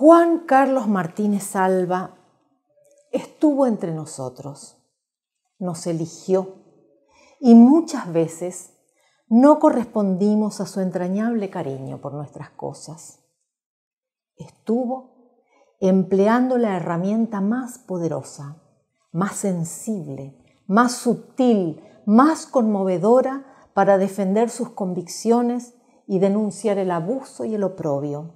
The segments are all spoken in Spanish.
Juan Carlos Martínez Alba estuvo entre nosotros, nos eligió y muchas veces no correspondimos a su entrañable cariño por nuestras cosas. Estuvo empleando la herramienta más poderosa, más sensible, más sutil, más conmovedora para defender sus convicciones y denunciar el abuso y el oprobio,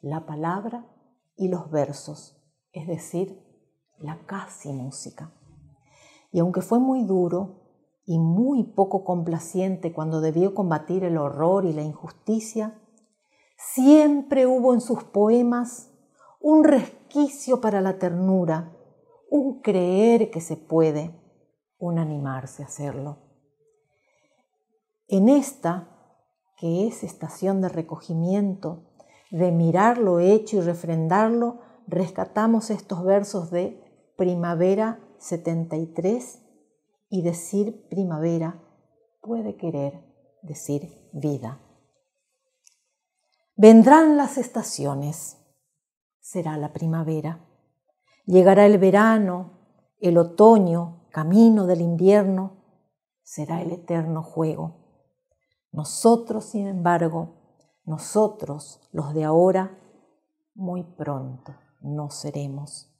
la palabra y los versos, es decir, la casi música. Y aunque fue muy duro y muy poco complaciente cuando debió combatir el horror y la injusticia, siempre hubo en sus poemas un resquicio para la ternura, un creer que se puede, un animarse a hacerlo. En esta, que es estación de recogimiento, de mirar lo hecho y refrendarlo, rescatamos estos versos de Primavera 73 y decir primavera puede querer decir vida. Vendrán las estaciones, será la primavera, llegará el verano, el otoño, camino del invierno, será el eterno juego. Nosotros, sin embargo, nosotros, los de ahora, muy pronto no seremos.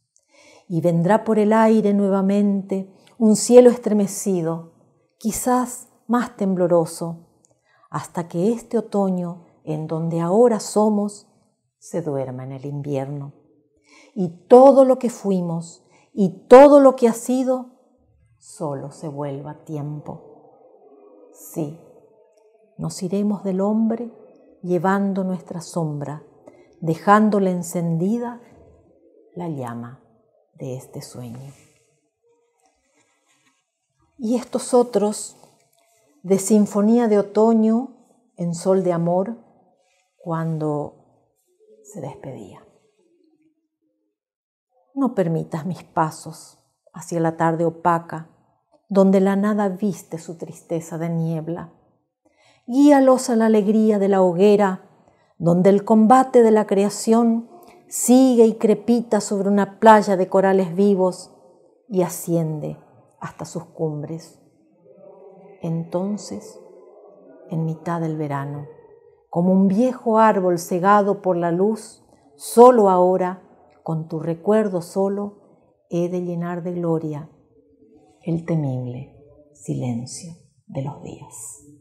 Y vendrá por el aire nuevamente un cielo estremecido, quizás más tembloroso, hasta que este otoño, en donde ahora somos, se duerma en el invierno. Y todo lo que fuimos y todo lo que ha sido, solo se vuelva tiempo. Sí, nos iremos del hombre llevando nuestra sombra, dejándole encendida la llama de este sueño. Y estos otros, de Sinfonía de Otoño en Sol de Amor, cuando se despedía. No permitas mis pasos hacia la tarde opaca, donde la nada viste su tristeza de niebla guíalos a la alegría de la hoguera, donde el combate de la creación sigue y crepita sobre una playa de corales vivos y asciende hasta sus cumbres. Entonces, en mitad del verano, como un viejo árbol cegado por la luz, solo ahora, con tu recuerdo solo, he de llenar de gloria el temible silencio de los días.